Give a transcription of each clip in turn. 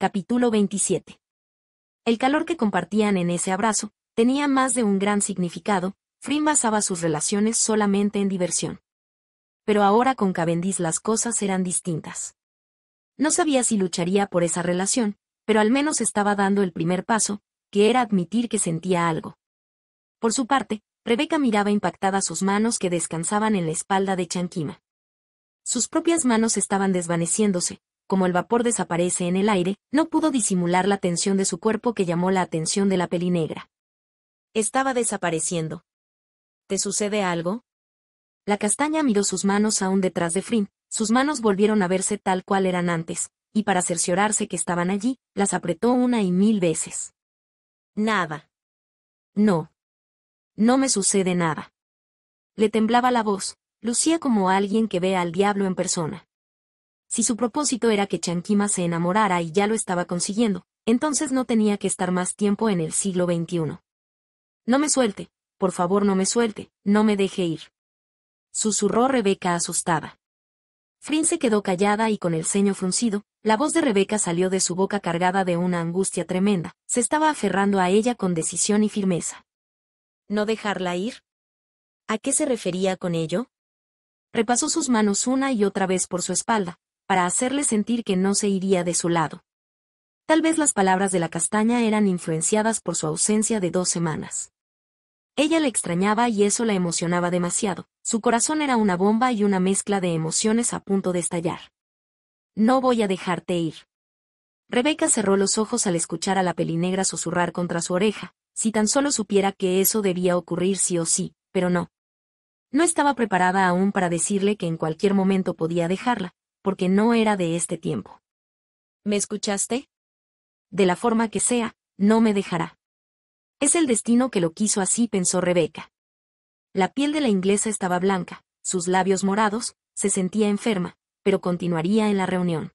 Capítulo 27. El calor que compartían en ese abrazo tenía más de un gran significado, Frim basaba sus relaciones solamente en diversión. Pero ahora con Cavendish las cosas eran distintas. No sabía si lucharía por esa relación, pero al menos estaba dando el primer paso, que era admitir que sentía algo. Por su parte, Rebeca miraba impactada sus manos que descansaban en la espalda de Chanquima. Sus propias manos estaban desvaneciéndose, como el vapor desaparece en el aire, no pudo disimular la tensión de su cuerpo que llamó la atención de la pelinegra. Estaba desapareciendo. ¿Te sucede algo? La castaña miró sus manos aún detrás de Frin, sus manos volvieron a verse tal cual eran antes, y para cerciorarse que estaban allí, las apretó una y mil veces. Nada. No. No me sucede nada. Le temblaba la voz, lucía como alguien que ve al diablo en persona. Si su propósito era que Chankima se enamorara y ya lo estaba consiguiendo, entonces no tenía que estar más tiempo en el siglo XXI. No me suelte, por favor no me suelte, no me deje ir. Susurró Rebeca asustada. Frin se quedó callada y con el ceño fruncido, la voz de Rebeca salió de su boca cargada de una angustia tremenda, se estaba aferrando a ella con decisión y firmeza. ¿No dejarla ir? ¿A qué se refería con ello? Repasó sus manos una y otra vez por su espalda, para hacerle sentir que no se iría de su lado. Tal vez las palabras de la castaña eran influenciadas por su ausencia de dos semanas. Ella le extrañaba y eso la emocionaba demasiado. Su corazón era una bomba y una mezcla de emociones a punto de estallar. No voy a dejarte ir. Rebeca cerró los ojos al escuchar a la pelinegra susurrar contra su oreja, si tan solo supiera que eso debía ocurrir sí o sí, pero no. No estaba preparada aún para decirle que en cualquier momento podía dejarla, porque no era de este tiempo. ¿Me escuchaste? De la forma que sea, no me dejará. Es el destino que lo quiso así, pensó Rebeca. La piel de la inglesa estaba blanca, sus labios morados, se sentía enferma, pero continuaría en la reunión.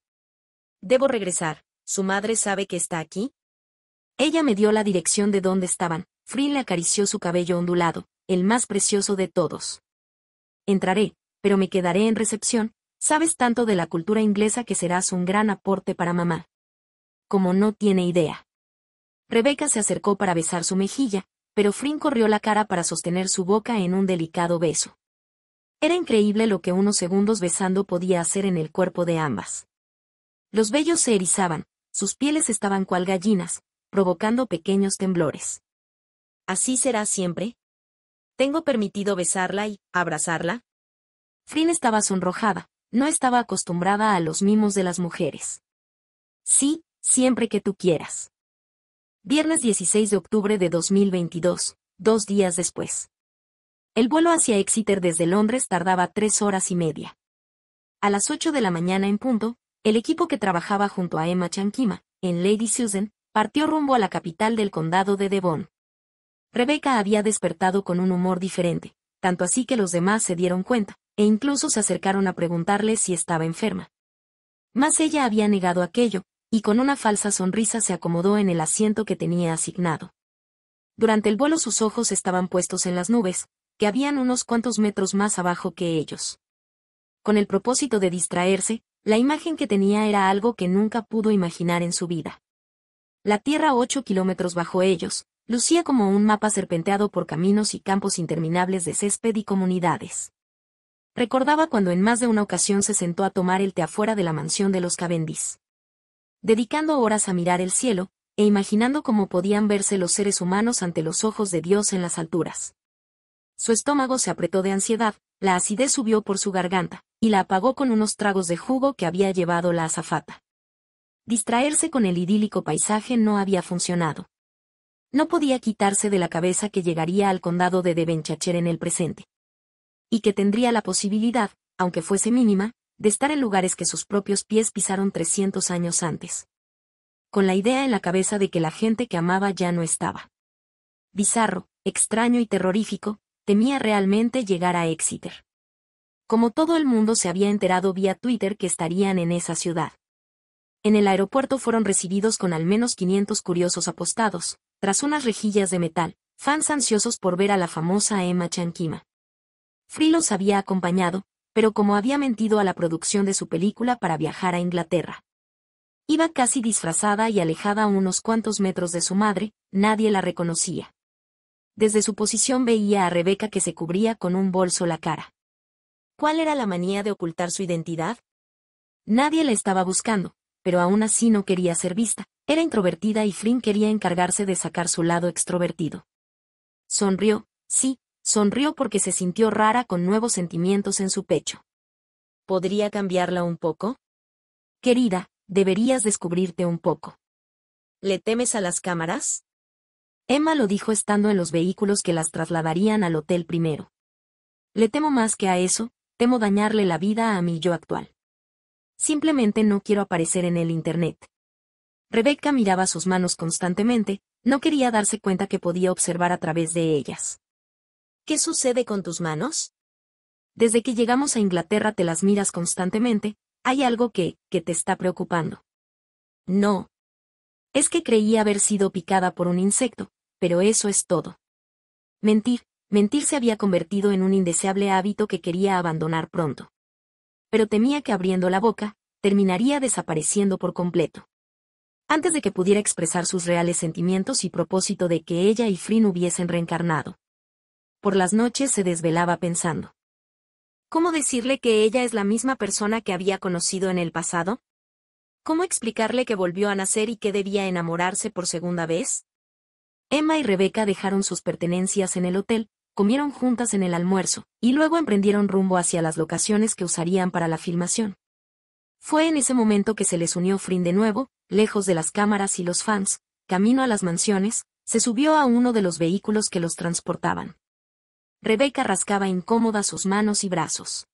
Debo regresar. ¿Su madre sabe que está aquí? Ella me dio la dirección de dónde estaban. Frin le acarició su cabello ondulado, el más precioso de todos. Entraré, pero me quedaré en recepción, Sabes tanto de la cultura inglesa que serás un gran aporte para mamá. Como no tiene idea. Rebeca se acercó para besar su mejilla, pero Frin corrió la cara para sostener su boca en un delicado beso. Era increíble lo que unos segundos besando podía hacer en el cuerpo de ambas. Los vellos se erizaban, sus pieles estaban cual gallinas, provocando pequeños temblores. ¿Así será siempre? ¿Tengo permitido besarla y abrazarla? Frin estaba sonrojada, no estaba acostumbrada a los mimos de las mujeres. Sí, siempre que tú quieras. Viernes 16 de octubre de 2022, dos días después. El vuelo hacia Exeter desde Londres tardaba tres horas y media. A las ocho de la mañana en punto, el equipo que trabajaba junto a Emma Chankima, en Lady Susan, partió rumbo a la capital del condado de Devon. Rebeca había despertado con un humor diferente, tanto así que los demás se dieron cuenta, e incluso se acercaron a preguntarle si estaba enferma. Mas ella había negado aquello, y con una falsa sonrisa se acomodó en el asiento que tenía asignado. Durante el vuelo sus ojos estaban puestos en las nubes, que habían unos cuantos metros más abajo que ellos. Con el propósito de distraerse, la imagen que tenía era algo que nunca pudo imaginar en su vida. La tierra ocho kilómetros bajo ellos, lucía como un mapa serpenteado por caminos y campos interminables de césped y comunidades. Recordaba cuando en más de una ocasión se sentó a tomar el té afuera de la mansión de los Cavendish. Dedicando horas a mirar el cielo, e imaginando cómo podían verse los seres humanos ante los ojos de Dios en las alturas. Su estómago se apretó de ansiedad, la acidez subió por su garganta, y la apagó con unos tragos de jugo que había llevado la azafata. Distraerse con el idílico paisaje no había funcionado. No podía quitarse de la cabeza que llegaría al condado de Debenchacher en el presente y que tendría la posibilidad, aunque fuese mínima, de estar en lugares que sus propios pies pisaron 300 años antes. Con la idea en la cabeza de que la gente que amaba ya no estaba. Bizarro, extraño y terrorífico, temía realmente llegar a Exeter. Como todo el mundo se había enterado vía Twitter que estarían en esa ciudad. En el aeropuerto fueron recibidos con al menos 500 curiosos apostados, tras unas rejillas de metal, fans ansiosos por ver a la famosa Emma Chankima. Free los había acompañado, pero como había mentido a la producción de su película para viajar a Inglaterra. Iba casi disfrazada y alejada a unos cuantos metros de su madre, nadie la reconocía. Desde su posición veía a Rebeca que se cubría con un bolso la cara. ¿Cuál era la manía de ocultar su identidad? Nadie la estaba buscando, pero aún así no quería ser vista, era introvertida y Flynn quería encargarse de sacar su lado extrovertido. Sonrió, sí, Sonrió porque se sintió rara con nuevos sentimientos en su pecho. ¿Podría cambiarla un poco? Querida, deberías descubrirte un poco. ¿Le temes a las cámaras? Emma lo dijo estando en los vehículos que las trasladarían al hotel primero. Le temo más que a eso, temo dañarle la vida a mi yo actual. Simplemente no quiero aparecer en el Internet. Rebecca miraba sus manos constantemente, no quería darse cuenta que podía observar a través de ellas. ¿Qué sucede con tus manos? Desde que llegamos a Inglaterra te las miras constantemente, hay algo que, que te está preocupando. No. Es que creía haber sido picada por un insecto, pero eso es todo. Mentir, mentir se había convertido en un indeseable hábito que quería abandonar pronto. Pero temía que abriendo la boca, terminaría desapareciendo por completo. Antes de que pudiera expresar sus reales sentimientos y propósito de que ella y Frin hubiesen reencarnado por las noches se desvelaba pensando. ¿Cómo decirle que ella es la misma persona que había conocido en el pasado? ¿Cómo explicarle que volvió a nacer y que debía enamorarse por segunda vez? Emma y Rebeca dejaron sus pertenencias en el hotel, comieron juntas en el almuerzo, y luego emprendieron rumbo hacia las locaciones que usarían para la filmación. Fue en ese momento que se les unió Frin de nuevo, lejos de las cámaras y los fans, camino a las mansiones, se subió a uno de los vehículos que los transportaban. Rebeca rascaba incómoda sus manos y brazos.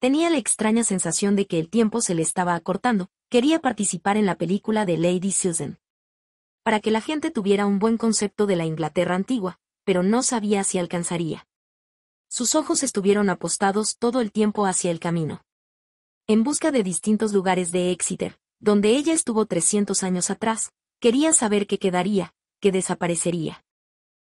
Tenía la extraña sensación de que el tiempo se le estaba acortando, quería participar en la película de Lady Susan. Para que la gente tuviera un buen concepto de la Inglaterra antigua, pero no sabía si alcanzaría. Sus ojos estuvieron apostados todo el tiempo hacia el camino. En busca de distintos lugares de Exeter, donde ella estuvo 300 años atrás, quería saber qué quedaría, qué desaparecería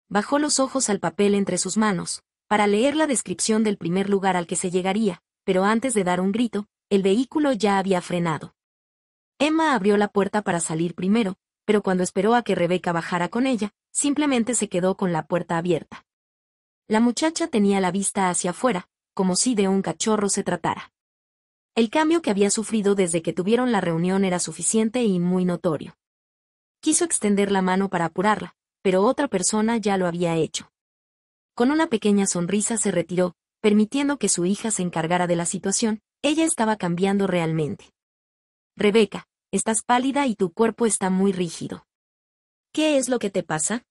bajó los ojos al papel entre sus manos, para leer la descripción del primer lugar al que se llegaría, pero antes de dar un grito, el vehículo ya había frenado. Emma abrió la puerta para salir primero, pero cuando esperó a que Rebeca bajara con ella, simplemente se quedó con la puerta abierta. La muchacha tenía la vista hacia afuera, como si de un cachorro se tratara. El cambio que había sufrido desde que tuvieron la reunión era suficiente y muy notorio. Quiso extender la mano para apurarla, pero otra persona ya lo había hecho. Con una pequeña sonrisa se retiró, permitiendo que su hija se encargara de la situación, ella estaba cambiando realmente. Rebeca, estás pálida y tu cuerpo está muy rígido. ¿Qué es lo que te pasa?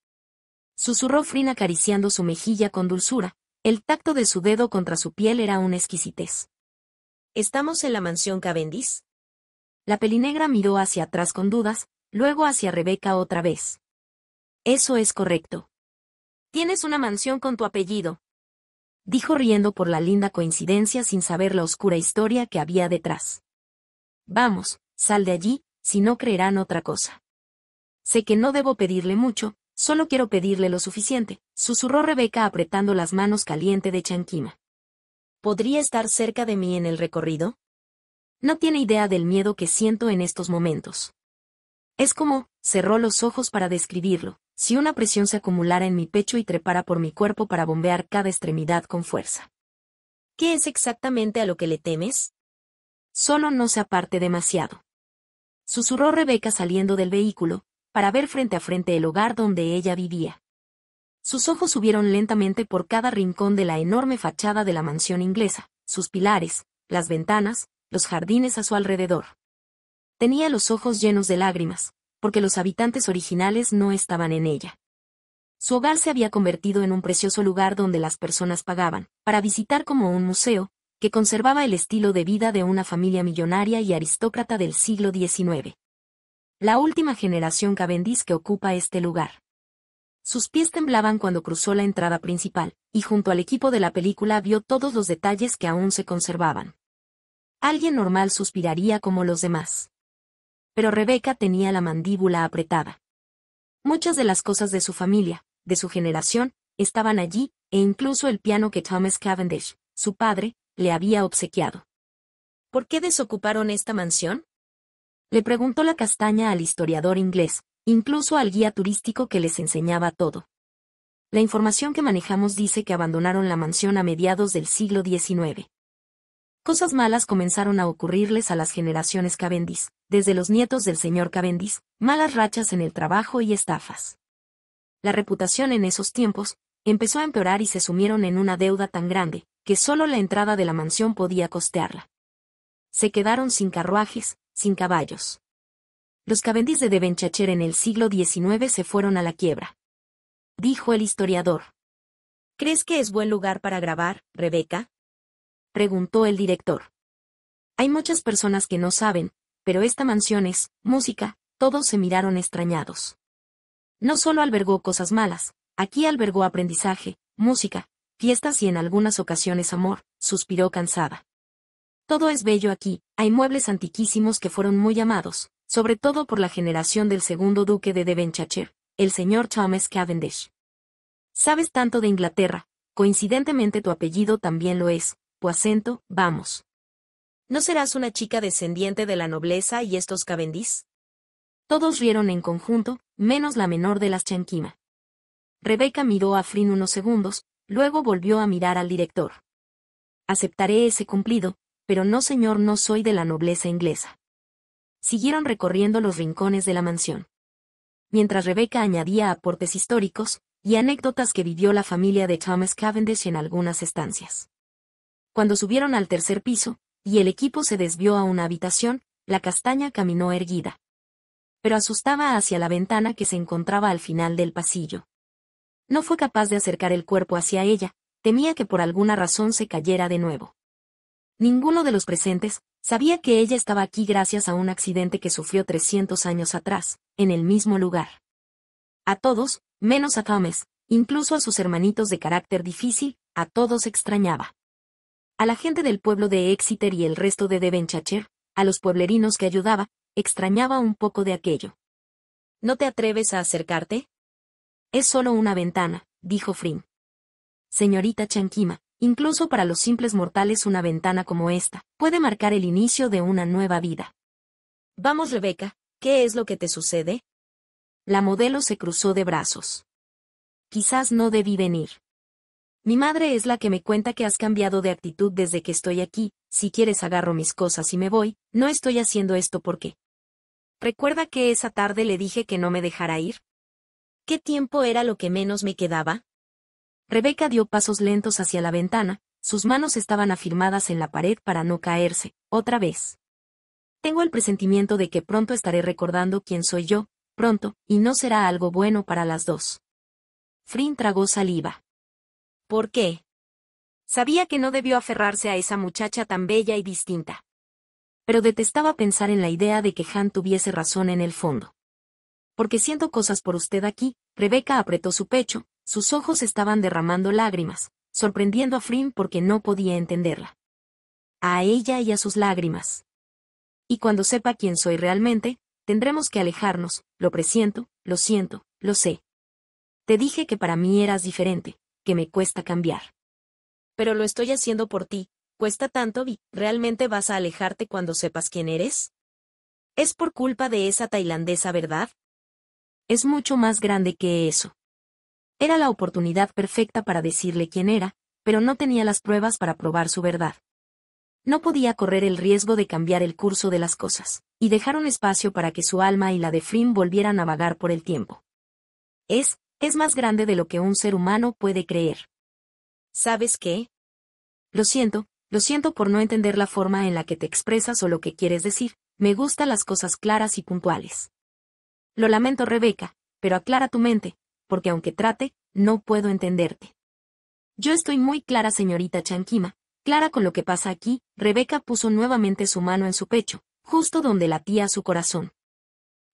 Susurró Frin acariciando su mejilla con dulzura, el tacto de su dedo contra su piel era una exquisitez. ¿Estamos en la mansión Cavendish? La pelinegra miró hacia atrás con dudas, luego hacia Rebeca otra vez. Eso es correcto. Tienes una mansión con tu apellido. Dijo riendo por la linda coincidencia sin saber la oscura historia que había detrás. Vamos, sal de allí, si no creerán otra cosa. Sé que no debo pedirle mucho, solo quiero pedirle lo suficiente, susurró Rebeca apretando las manos caliente de Chanquima. ¿Podría estar cerca de mí en el recorrido? No tiene idea del miedo que siento en estos momentos. Es como, cerró los ojos para describirlo, si una presión se acumulara en mi pecho y trepara por mi cuerpo para bombear cada extremidad con fuerza. ¿Qué es exactamente a lo que le temes? Solo no se aparte demasiado. Susurró Rebeca saliendo del vehículo, para ver frente a frente el hogar donde ella vivía. Sus ojos subieron lentamente por cada rincón de la enorme fachada de la mansión inglesa, sus pilares, las ventanas, los jardines a su alrededor. Tenía los ojos llenos de lágrimas, porque los habitantes originales no estaban en ella. Su hogar se había convertido en un precioso lugar donde las personas pagaban, para visitar como un museo, que conservaba el estilo de vida de una familia millonaria y aristócrata del siglo XIX. La última generación Cavendish que ocupa este lugar. Sus pies temblaban cuando cruzó la entrada principal, y junto al equipo de la película vio todos los detalles que aún se conservaban. Alguien normal suspiraría como los demás pero Rebeca tenía la mandíbula apretada. Muchas de las cosas de su familia, de su generación, estaban allí, e incluso el piano que Thomas Cavendish, su padre, le había obsequiado. ¿Por qué desocuparon esta mansión? Le preguntó la castaña al historiador inglés, incluso al guía turístico que les enseñaba todo. La información que manejamos dice que abandonaron la mansión a mediados del siglo XIX. Cosas malas comenzaron a ocurrirles a las generaciones Cavendish, desde los nietos del señor Cavendish, malas rachas en el trabajo y estafas. La reputación en esos tiempos empezó a empeorar y se sumieron en una deuda tan grande, que solo la entrada de la mansión podía costearla. Se quedaron sin carruajes, sin caballos. Los Cavendish de Devenchacher en el siglo XIX se fueron a la quiebra. Dijo el historiador. ¿Crees que es buen lugar para grabar, Rebeca? preguntó el director. Hay muchas personas que no saben, pero esta mansión es, música, todos se miraron extrañados. No solo albergó cosas malas, aquí albergó aprendizaje, música, fiestas y en algunas ocasiones amor, suspiró cansada. Todo es bello aquí, hay muebles antiquísimos que fueron muy amados, sobre todo por la generación del segundo duque de Devenchacher, el señor Thomas Cavendish. Sabes tanto de Inglaterra, coincidentemente tu apellido también lo es, acento, vamos. ¿No serás una chica descendiente de la nobleza y estos Cavendish? Todos rieron en conjunto, menos la menor de las chanquima. Rebeca miró a Frin unos segundos, luego volvió a mirar al director. Aceptaré ese cumplido, pero no señor no soy de la nobleza inglesa. Siguieron recorriendo los rincones de la mansión. Mientras Rebeca añadía aportes históricos y anécdotas que vivió la familia de Thomas Cavendish en algunas estancias. Cuando subieron al tercer piso, y el equipo se desvió a una habitación, la castaña caminó erguida. Pero asustaba hacia la ventana que se encontraba al final del pasillo. No fue capaz de acercar el cuerpo hacia ella, temía que por alguna razón se cayera de nuevo. Ninguno de los presentes sabía que ella estaba aquí gracias a un accidente que sufrió 300 años atrás, en el mismo lugar. A todos, menos a Thomas, incluso a sus hermanitos de carácter difícil, a todos extrañaba a la gente del pueblo de Exeter y el resto de Devenchacher, a los pueblerinos que ayudaba, extrañaba un poco de aquello. ¿No te atreves a acercarte? Es solo una ventana, dijo Frim. Señorita Chanquima, incluso para los simples mortales una ventana como esta puede marcar el inicio de una nueva vida. Vamos, Rebeca, ¿qué es lo que te sucede? La modelo se cruzó de brazos. Quizás no debí venir. Mi madre es la que me cuenta que has cambiado de actitud desde que estoy aquí, si quieres agarro mis cosas y me voy, no estoy haciendo esto porque... ¿Recuerda que esa tarde le dije que no me dejara ir? ¿Qué tiempo era lo que menos me quedaba? Rebeca dio pasos lentos hacia la ventana, sus manos estaban afirmadas en la pared para no caerse, otra vez. Tengo el presentimiento de que pronto estaré recordando quién soy yo, pronto, y no será algo bueno para las dos. Frin tragó saliva. ¿Por qué? Sabía que no debió aferrarse a esa muchacha tan bella y distinta. Pero detestaba pensar en la idea de que Han tuviese razón en el fondo. Porque siento cosas por usted aquí, Rebeca apretó su pecho, sus ojos estaban derramando lágrimas, sorprendiendo a Frim porque no podía entenderla. A ella y a sus lágrimas. Y cuando sepa quién soy realmente, tendremos que alejarnos, lo presiento, lo siento, lo sé. Te dije que para mí eras diferente, que me cuesta cambiar. Pero lo estoy haciendo por ti, cuesta tanto Vi? ¿realmente vas a alejarte cuando sepas quién eres? Es por culpa de esa tailandesa, ¿verdad? Es mucho más grande que eso. Era la oportunidad perfecta para decirle quién era, pero no tenía las pruebas para probar su verdad. No podía correr el riesgo de cambiar el curso de las cosas, y dejar un espacio para que su alma y la de Frim volvieran a vagar por el tiempo. Es, es más grande de lo que un ser humano puede creer. ¿Sabes qué? Lo siento, lo siento por no entender la forma en la que te expresas o lo que quieres decir, me gustan las cosas claras y puntuales. Lo lamento Rebeca, pero aclara tu mente, porque aunque trate, no puedo entenderte. Yo estoy muy clara señorita Chanquima, clara con lo que pasa aquí, Rebeca puso nuevamente su mano en su pecho, justo donde latía su corazón.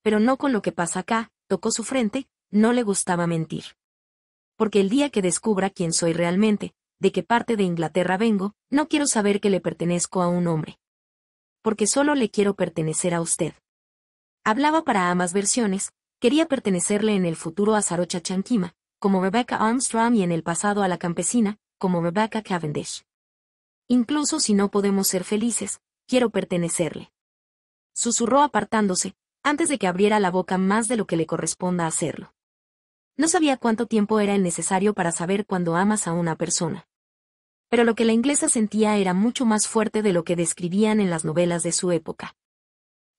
Pero no con lo que pasa acá, tocó su frente, no le gustaba mentir. Porque el día que descubra quién soy realmente, de qué parte de Inglaterra vengo, no quiero saber que le pertenezco a un hombre. Porque solo le quiero pertenecer a usted. Hablaba para ambas versiones, quería pertenecerle en el futuro a Sarocha Chanquima, como Rebecca Armstrong y en el pasado a la campesina, como Rebecca Cavendish. Incluso si no podemos ser felices, quiero pertenecerle. Susurró apartándose, antes de que abriera la boca más de lo que le corresponda hacerlo. No sabía cuánto tiempo era necesario para saber cuándo amas a una persona. Pero lo que la inglesa sentía era mucho más fuerte de lo que describían en las novelas de su época.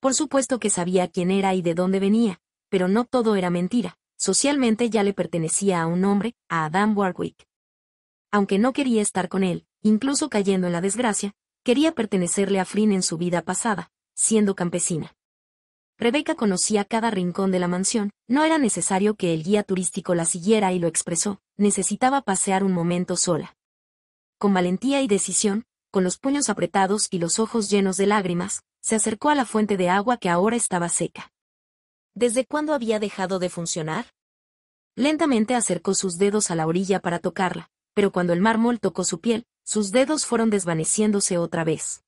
Por supuesto que sabía quién era y de dónde venía, pero no todo era mentira. Socialmente ya le pertenecía a un hombre, a Adam Warwick. Aunque no quería estar con él, incluso cayendo en la desgracia, quería pertenecerle a Flynn en su vida pasada, siendo campesina. Rebeca conocía cada rincón de la mansión, no era necesario que el guía turístico la siguiera y lo expresó, necesitaba pasear un momento sola. Con valentía y decisión, con los puños apretados y los ojos llenos de lágrimas, se acercó a la fuente de agua que ahora estaba seca. ¿Desde cuándo había dejado de funcionar? Lentamente acercó sus dedos a la orilla para tocarla, pero cuando el mármol tocó su piel, sus dedos fueron desvaneciéndose otra vez.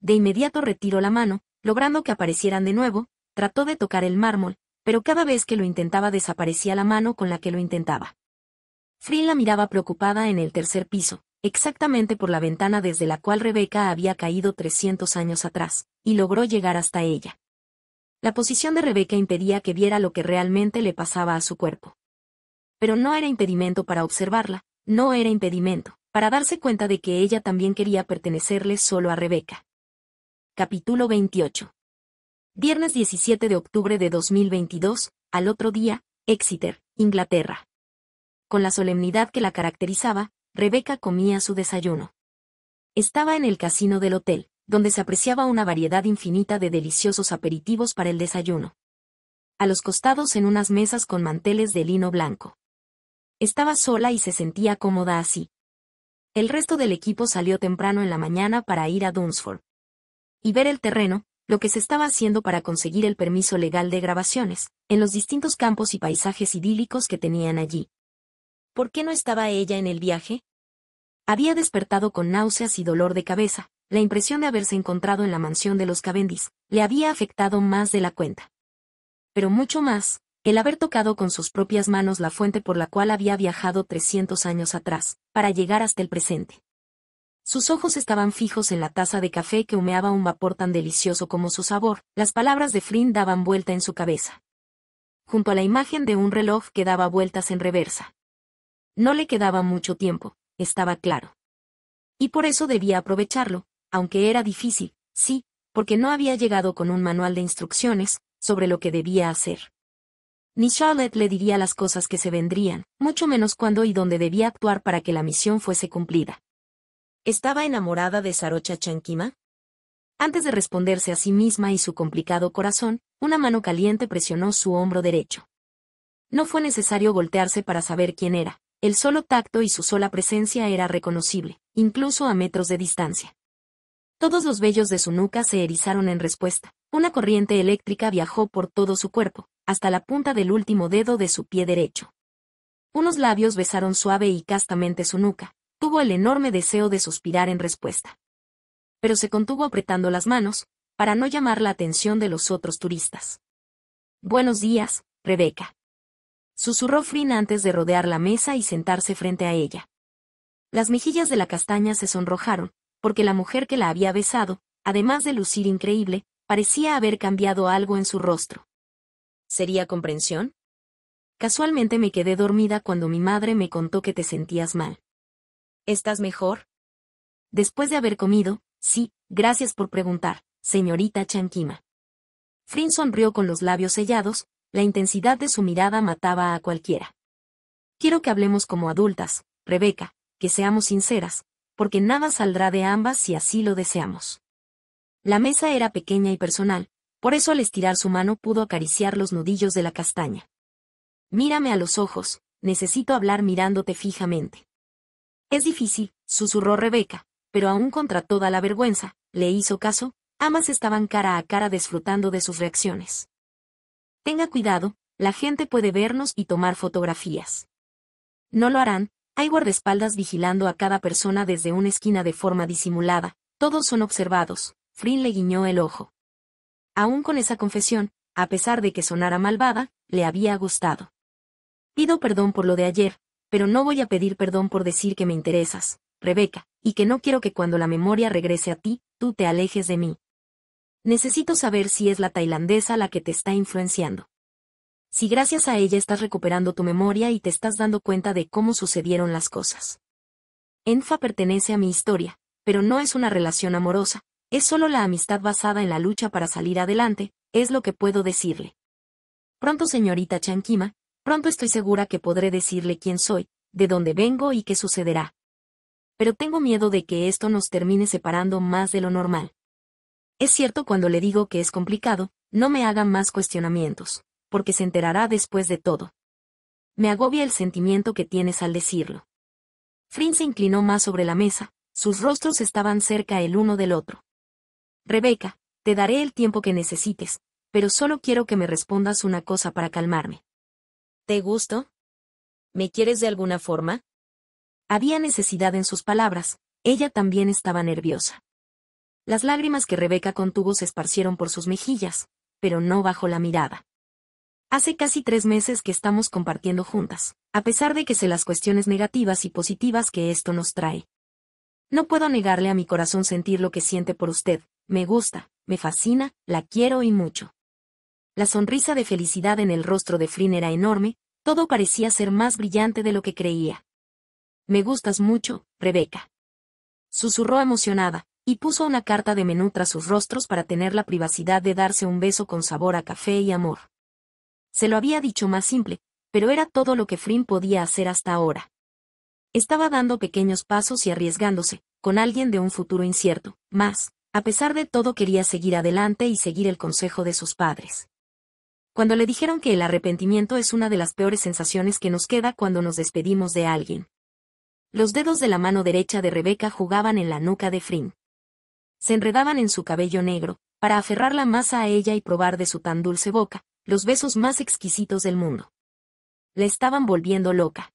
De inmediato retiró la mano, logrando que aparecieran de nuevo, trató de tocar el mármol, pero cada vez que lo intentaba desaparecía la mano con la que lo intentaba. Free la miraba preocupada en el tercer piso, exactamente por la ventana desde la cual Rebeca había caído 300 años atrás, y logró llegar hasta ella. La posición de Rebeca impedía que viera lo que realmente le pasaba a su cuerpo. Pero no era impedimento para observarla, no era impedimento, para darse cuenta de que ella también quería pertenecerle solo a Rebeca. Capítulo 28. Viernes 17 de octubre de 2022, al otro día, Exeter, Inglaterra. Con la solemnidad que la caracterizaba, Rebeca comía su desayuno. Estaba en el casino del hotel, donde se apreciaba una variedad infinita de deliciosos aperitivos para el desayuno. A los costados en unas mesas con manteles de lino blanco. Estaba sola y se sentía cómoda así. El resto del equipo salió temprano en la mañana para ir a Dunsford, y ver el terreno, lo que se estaba haciendo para conseguir el permiso legal de grabaciones, en los distintos campos y paisajes idílicos que tenían allí. ¿Por qué no estaba ella en el viaje? Había despertado con náuseas y dolor de cabeza, la impresión de haberse encontrado en la mansión de los Cavendish, le había afectado más de la cuenta. Pero mucho más, el haber tocado con sus propias manos la fuente por la cual había viajado 300 años atrás, para llegar hasta el presente. Sus ojos estaban fijos en la taza de café que humeaba un vapor tan delicioso como su sabor, las palabras de Frin daban vuelta en su cabeza. Junto a la imagen de un reloj que daba vueltas en reversa. No le quedaba mucho tiempo, estaba claro. Y por eso debía aprovecharlo, aunque era difícil, sí, porque no había llegado con un manual de instrucciones sobre lo que debía hacer. Ni Charlotte le diría las cosas que se vendrían, mucho menos cuándo y dónde debía actuar para que la misión fuese cumplida. ¿Estaba enamorada de Sarocha Chanquima? Antes de responderse a sí misma y su complicado corazón, una mano caliente presionó su hombro derecho. No fue necesario voltearse para saber quién era, el solo tacto y su sola presencia era reconocible, incluso a metros de distancia. Todos los vellos de su nuca se erizaron en respuesta, una corriente eléctrica viajó por todo su cuerpo, hasta la punta del último dedo de su pie derecho. Unos labios besaron suave y castamente su nuca, Tuvo el enorme deseo de suspirar en respuesta. Pero se contuvo apretando las manos, para no llamar la atención de los otros turistas. Buenos días, Rebeca. Susurró Frin antes de rodear la mesa y sentarse frente a ella. Las mejillas de la castaña se sonrojaron, porque la mujer que la había besado, además de lucir increíble, parecía haber cambiado algo en su rostro. ¿Sería comprensión? Casualmente me quedé dormida cuando mi madre me contó que te sentías mal. ¿Estás mejor? Después de haber comido, sí, gracias por preguntar, señorita Chanquima. Frin sonrió con los labios sellados, la intensidad de su mirada mataba a cualquiera. Quiero que hablemos como adultas, Rebeca, que seamos sinceras, porque nada saldrá de ambas si así lo deseamos. La mesa era pequeña y personal, por eso al estirar su mano pudo acariciar los nudillos de la castaña. Mírame a los ojos, necesito hablar mirándote fijamente. Es difícil, susurró Rebeca, pero aún contra toda la vergüenza, le hizo caso, amas estaban cara a cara disfrutando de sus reacciones. Tenga cuidado, la gente puede vernos y tomar fotografías. No lo harán, hay guardaespaldas vigilando a cada persona desde una esquina de forma disimulada, todos son observados, Frin le guiñó el ojo. Aún con esa confesión, a pesar de que sonara malvada, le había gustado. Pido perdón por lo de ayer, pero no voy a pedir perdón por decir que me interesas, Rebeca, y que no quiero que cuando la memoria regrese a ti, tú te alejes de mí. Necesito saber si es la tailandesa la que te está influenciando. Si gracias a ella estás recuperando tu memoria y te estás dando cuenta de cómo sucedieron las cosas. Enfa pertenece a mi historia, pero no es una relación amorosa, es solo la amistad basada en la lucha para salir adelante, es lo que puedo decirle. Pronto señorita Chankima, Pronto estoy segura que podré decirle quién soy, de dónde vengo y qué sucederá. Pero tengo miedo de que esto nos termine separando más de lo normal. Es cierto cuando le digo que es complicado, no me hagan más cuestionamientos, porque se enterará después de todo. Me agobia el sentimiento que tienes al decirlo. Frin se inclinó más sobre la mesa, sus rostros estaban cerca el uno del otro. Rebeca, te daré el tiempo que necesites, pero solo quiero que me respondas una cosa para calmarme. ¿Te gusto? ¿Me quieres de alguna forma? Había necesidad en sus palabras, ella también estaba nerviosa. Las lágrimas que Rebeca contuvo se esparcieron por sus mejillas, pero no bajo la mirada. Hace casi tres meses que estamos compartiendo juntas, a pesar de que sé las cuestiones negativas y positivas que esto nos trae. No puedo negarle a mi corazón sentir lo que siente por usted, me gusta, me fascina, la quiero y mucho. La sonrisa de felicidad en el rostro de Frin era enorme, todo parecía ser más brillante de lo que creía. Me gustas mucho, Rebeca. Susurró emocionada, y puso una carta de menú tras sus rostros para tener la privacidad de darse un beso con sabor a café y amor. Se lo había dicho más simple, pero era todo lo que Frin podía hacer hasta ahora. Estaba dando pequeños pasos y arriesgándose, con alguien de un futuro incierto, más, a pesar de todo quería seguir adelante y seguir el consejo de sus padres cuando le dijeron que el arrepentimiento es una de las peores sensaciones que nos queda cuando nos despedimos de alguien. Los dedos de la mano derecha de Rebeca jugaban en la nuca de Frin. Se enredaban en su cabello negro, para aferrar la masa a ella y probar de su tan dulce boca, los besos más exquisitos del mundo. La estaban volviendo loca.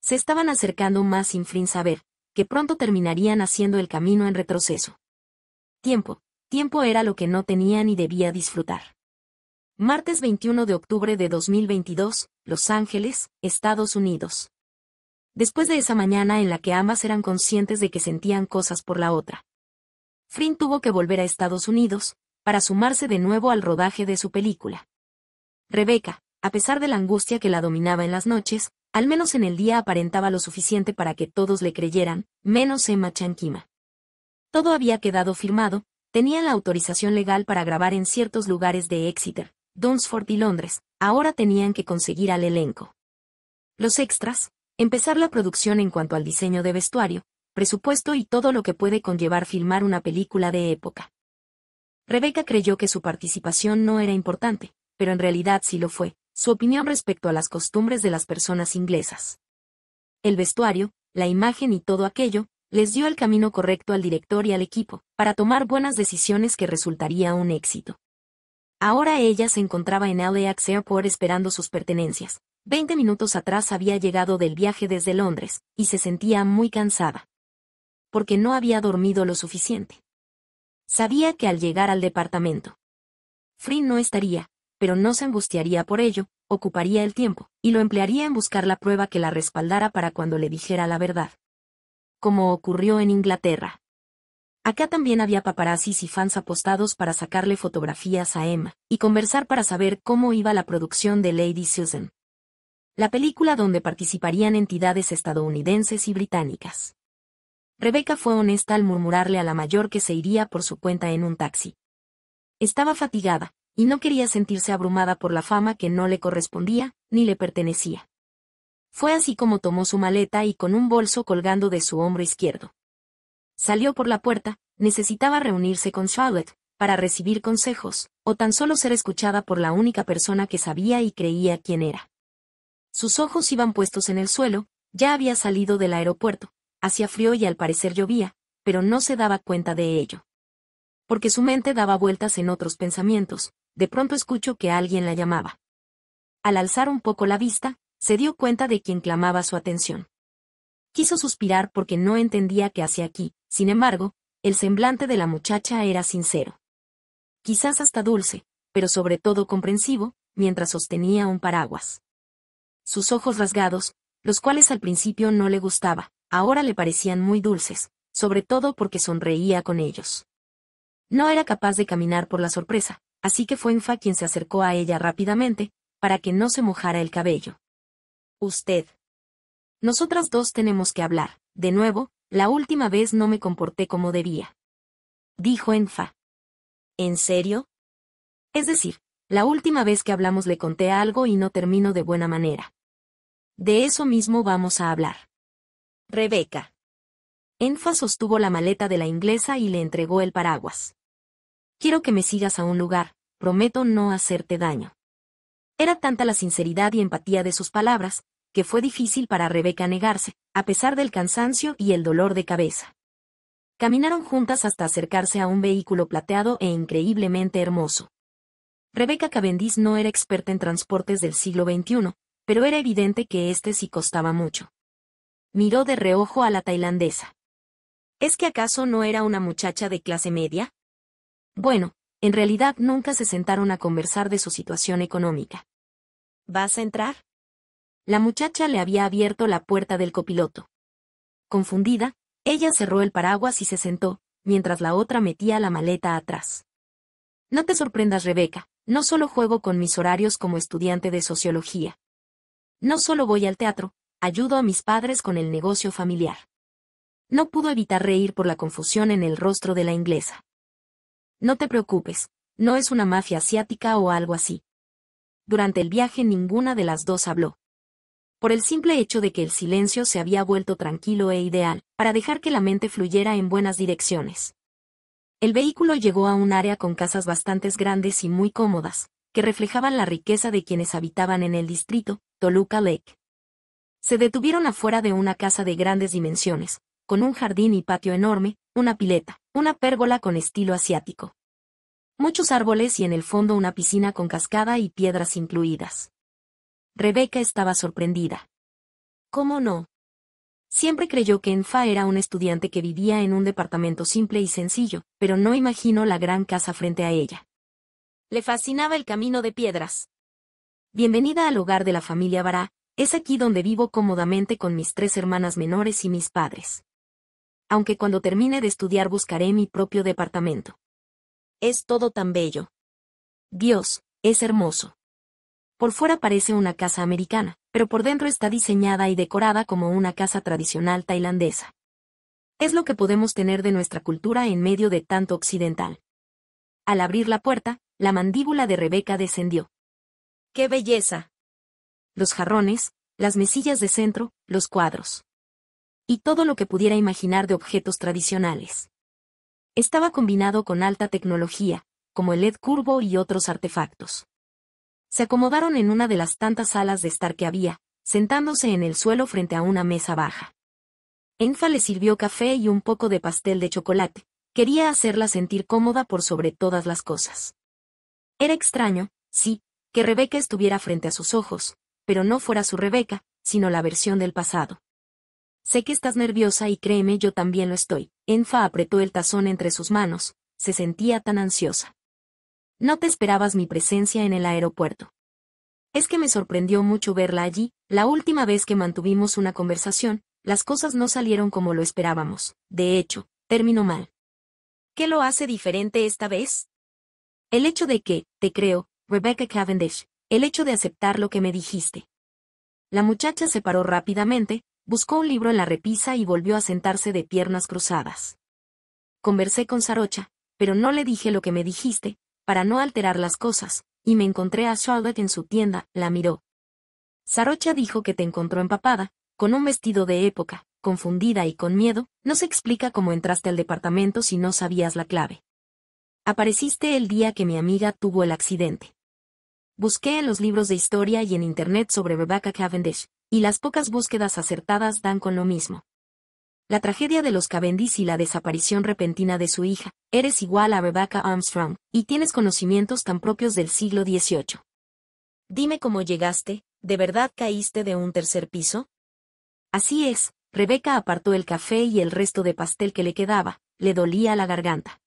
Se estaban acercando más sin Frin saber, que pronto terminarían haciendo el camino en retroceso. Tiempo, tiempo era lo que no tenía ni debía disfrutar. Martes 21 de octubre de 2022, Los Ángeles, Estados Unidos. Después de esa mañana en la que ambas eran conscientes de que sentían cosas por la otra. Frin tuvo que volver a Estados Unidos, para sumarse de nuevo al rodaje de su película. Rebeca, a pesar de la angustia que la dominaba en las noches, al menos en el día aparentaba lo suficiente para que todos le creyeran, menos Emma Chanquima. Todo había quedado firmado, tenía la autorización legal para grabar en ciertos lugares de Exeter, Dunsford y Londres, ahora tenían que conseguir al elenco. Los extras, empezar la producción en cuanto al diseño de vestuario, presupuesto y todo lo que puede conllevar filmar una película de época. Rebeca creyó que su participación no era importante, pero en realidad sí lo fue, su opinión respecto a las costumbres de las personas inglesas. El vestuario, la imagen y todo aquello, les dio el camino correcto al director y al equipo, para tomar buenas decisiones que resultaría un éxito. Ahora ella se encontraba en LAX Airport esperando sus pertenencias. Veinte minutos atrás había llegado del viaje desde Londres, y se sentía muy cansada. Porque no había dormido lo suficiente. Sabía que al llegar al departamento, Free no estaría, pero no se angustiaría por ello, ocuparía el tiempo, y lo emplearía en buscar la prueba que la respaldara para cuando le dijera la verdad. Como ocurrió en Inglaterra. Acá también había paparazzis y fans apostados para sacarle fotografías a Emma, y conversar para saber cómo iba la producción de Lady Susan. La película donde participarían entidades estadounidenses y británicas. Rebeca fue honesta al murmurarle a la mayor que se iría por su cuenta en un taxi. Estaba fatigada, y no quería sentirse abrumada por la fama que no le correspondía, ni le pertenecía. Fue así como tomó su maleta y con un bolso colgando de su hombro izquierdo, Salió por la puerta, necesitaba reunirse con Charlotte, para recibir consejos, o tan solo ser escuchada por la única persona que sabía y creía quién era. Sus ojos iban puestos en el suelo, ya había salido del aeropuerto, hacía frío y al parecer llovía, pero no se daba cuenta de ello. Porque su mente daba vueltas en otros pensamientos, de pronto escuchó que alguien la llamaba. Al alzar un poco la vista, se dio cuenta de quien clamaba su atención. Quiso suspirar porque no entendía qué hacía aquí, sin embargo, el semblante de la muchacha era sincero. Quizás hasta dulce, pero sobre todo comprensivo, mientras sostenía un paraguas. Sus ojos rasgados, los cuales al principio no le gustaba, ahora le parecían muy dulces, sobre todo porque sonreía con ellos. No era capaz de caminar por la sorpresa, así que fue Infa quien se acercó a ella rápidamente, para que no se mojara el cabello. Usted, nosotras dos tenemos que hablar. De nuevo, la última vez no me comporté como debía. Dijo Enfa. ¿En serio? Es decir, la última vez que hablamos le conté algo y no termino de buena manera. De eso mismo vamos a hablar. Rebeca. Enfa sostuvo la maleta de la inglesa y le entregó el paraguas. Quiero que me sigas a un lugar, prometo no hacerte daño. Era tanta la sinceridad y empatía de sus palabras, que fue difícil para Rebeca negarse, a pesar del cansancio y el dolor de cabeza. Caminaron juntas hasta acercarse a un vehículo plateado e increíblemente hermoso. Rebeca Cavendish no era experta en transportes del siglo XXI, pero era evidente que este sí costaba mucho. Miró de reojo a la tailandesa. ¿Es que acaso no era una muchacha de clase media? Bueno, en realidad nunca se sentaron a conversar de su situación económica. ¿Vas a entrar? La muchacha le había abierto la puerta del copiloto. Confundida, ella cerró el paraguas y se sentó, mientras la otra metía la maleta atrás. No te sorprendas, Rebeca, no solo juego con mis horarios como estudiante de sociología. No solo voy al teatro, ayudo a mis padres con el negocio familiar. No pudo evitar reír por la confusión en el rostro de la inglesa. No te preocupes, no es una mafia asiática o algo así. Durante el viaje ninguna de las dos habló por el simple hecho de que el silencio se había vuelto tranquilo e ideal, para dejar que la mente fluyera en buenas direcciones. El vehículo llegó a un área con casas bastante grandes y muy cómodas, que reflejaban la riqueza de quienes habitaban en el distrito, Toluca Lake. Se detuvieron afuera de una casa de grandes dimensiones, con un jardín y patio enorme, una pileta, una pérgola con estilo asiático. Muchos árboles y en el fondo una piscina con cascada y piedras incluidas. Rebeca estaba sorprendida. ¿Cómo no? Siempre creyó que Enfa era un estudiante que vivía en un departamento simple y sencillo, pero no imaginó la gran casa frente a ella. Le fascinaba el camino de piedras. Bienvenida al hogar de la familia Bará, es aquí donde vivo cómodamente con mis tres hermanas menores y mis padres. Aunque cuando termine de estudiar buscaré mi propio departamento. Es todo tan bello. Dios, es hermoso. Por fuera parece una casa americana, pero por dentro está diseñada y decorada como una casa tradicional tailandesa. Es lo que podemos tener de nuestra cultura en medio de tanto occidental. Al abrir la puerta, la mandíbula de Rebeca descendió. ¡Qué belleza! Los jarrones, las mesillas de centro, los cuadros. Y todo lo que pudiera imaginar de objetos tradicionales. Estaba combinado con alta tecnología, como el LED curvo y otros artefactos. Se acomodaron en una de las tantas salas de estar que había, sentándose en el suelo frente a una mesa baja. Enfa le sirvió café y un poco de pastel de chocolate, quería hacerla sentir cómoda por sobre todas las cosas. Era extraño, sí, que Rebeca estuviera frente a sus ojos, pero no fuera su Rebeca, sino la versión del pasado. Sé que estás nerviosa y créeme yo también lo estoy. Enfa apretó el tazón entre sus manos, se sentía tan ansiosa. No te esperabas mi presencia en el aeropuerto. Es que me sorprendió mucho verla allí, la última vez que mantuvimos una conversación, las cosas no salieron como lo esperábamos, de hecho, terminó mal. ¿Qué lo hace diferente esta vez? El hecho de que, te creo, Rebecca Cavendish, el hecho de aceptar lo que me dijiste. La muchacha se paró rápidamente, buscó un libro en la repisa y volvió a sentarse de piernas cruzadas. Conversé con Sarocha, pero no le dije lo que me dijiste, para no alterar las cosas, y me encontré a Charlotte en su tienda, la miró. Sarocha dijo que te encontró empapada, con un vestido de época, confundida y con miedo, no se explica cómo entraste al departamento si no sabías la clave. Apareciste el día que mi amiga tuvo el accidente. Busqué en los libros de historia y en internet sobre Rebecca Cavendish, y las pocas búsquedas acertadas dan con lo mismo. La tragedia de los Cavendish y la desaparición repentina de su hija, eres igual a Rebecca Armstrong, y tienes conocimientos tan propios del siglo XVIII. Dime cómo llegaste, ¿de verdad caíste de un tercer piso? Así es, Rebecca apartó el café y el resto de pastel que le quedaba, le dolía la garganta.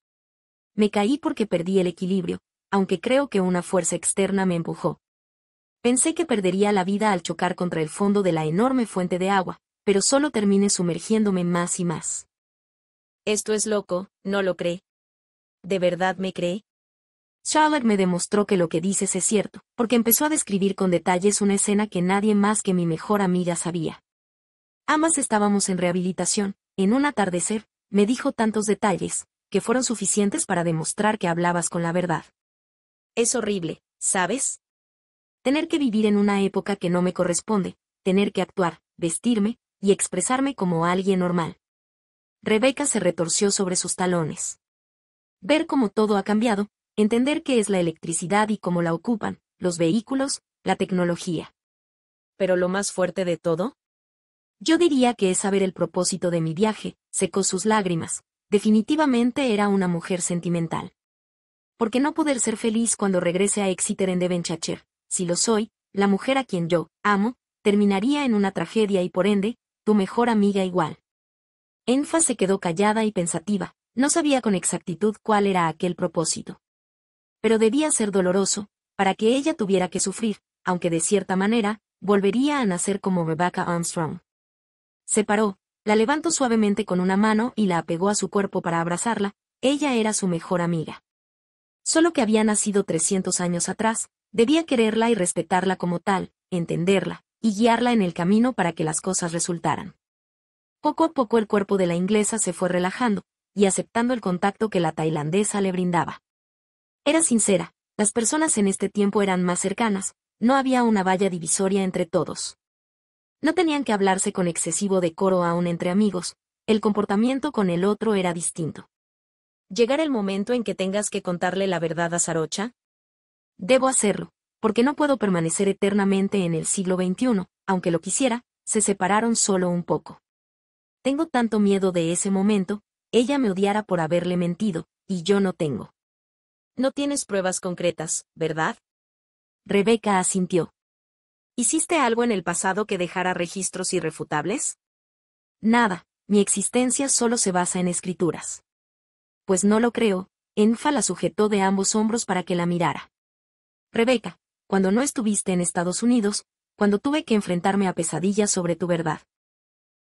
Me caí porque perdí el equilibrio, aunque creo que una fuerza externa me empujó. Pensé que perdería la vida al chocar contra el fondo de la enorme fuente de agua, pero solo termine sumergiéndome más y más. Esto es loco, no lo cree. ¿De verdad me cree? Charlotte me demostró que lo que dices es cierto, porque empezó a describir con detalles una escena que nadie más que mi mejor amiga sabía. Ambas estábamos en rehabilitación, en un atardecer, me dijo tantos detalles, que fueron suficientes para demostrar que hablabas con la verdad. Es horrible, ¿sabes? Tener que vivir en una época que no me corresponde, tener que actuar, vestirme, y expresarme como alguien normal. Rebeca se retorció sobre sus talones. Ver cómo todo ha cambiado, entender qué es la electricidad y cómo la ocupan, los vehículos, la tecnología. Pero lo más fuerte de todo? Yo diría que es saber el propósito de mi viaje, secó sus lágrimas, definitivamente era una mujer sentimental. Porque no poder ser feliz cuando regrese a Exeter en Devenchacher? Si lo soy, la mujer a quien yo amo, terminaría en una tragedia y por ende, tu mejor amiga igual. Enfa se quedó callada y pensativa, no sabía con exactitud cuál era aquel propósito. Pero debía ser doloroso, para que ella tuviera que sufrir, aunque de cierta manera, volvería a nacer como Rebecca Armstrong. Se paró, la levantó suavemente con una mano y la apegó a su cuerpo para abrazarla, ella era su mejor amiga. Solo que había nacido 300 años atrás, debía quererla y respetarla como tal, entenderla, y guiarla en el camino para que las cosas resultaran. Poco a poco el cuerpo de la inglesa se fue relajando, y aceptando el contacto que la tailandesa le brindaba. Era sincera, las personas en este tiempo eran más cercanas, no había una valla divisoria entre todos. No tenían que hablarse con excesivo decoro aún entre amigos, el comportamiento con el otro era distinto. ¿Llegará el momento en que tengas que contarle la verdad a Sarocha? Debo hacerlo, porque no puedo permanecer eternamente en el siglo XXI, aunque lo quisiera, se separaron solo un poco. Tengo tanto miedo de ese momento, ella me odiara por haberle mentido, y yo no tengo. No tienes pruebas concretas, ¿verdad? Rebeca asintió. ¿Hiciste algo en el pasado que dejara registros irrefutables? Nada, mi existencia solo se basa en escrituras. Pues no lo creo, Enfa la sujetó de ambos hombros para que la mirara. Rebeca, cuando no estuviste en Estados Unidos, cuando tuve que enfrentarme a pesadillas sobre tu verdad.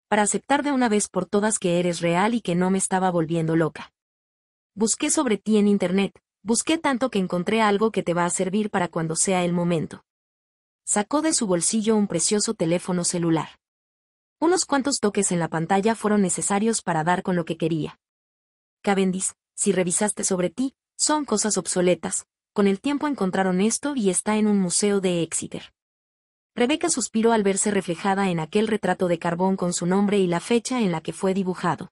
Para aceptar de una vez por todas que eres real y que no me estaba volviendo loca. Busqué sobre ti en Internet, busqué tanto que encontré algo que te va a servir para cuando sea el momento. Sacó de su bolsillo un precioso teléfono celular. Unos cuantos toques en la pantalla fueron necesarios para dar con lo que quería. Cavendish, si revisaste sobre ti, son cosas obsoletas, con el tiempo encontraron esto y está en un museo de Exeter. Rebeca suspiró al verse reflejada en aquel retrato de carbón con su nombre y la fecha en la que fue dibujado.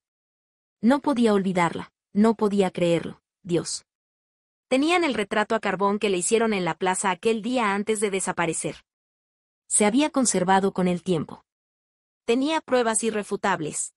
No podía olvidarla, no podía creerlo, Dios. Tenían el retrato a carbón que le hicieron en la plaza aquel día antes de desaparecer. Se había conservado con el tiempo. Tenía pruebas irrefutables.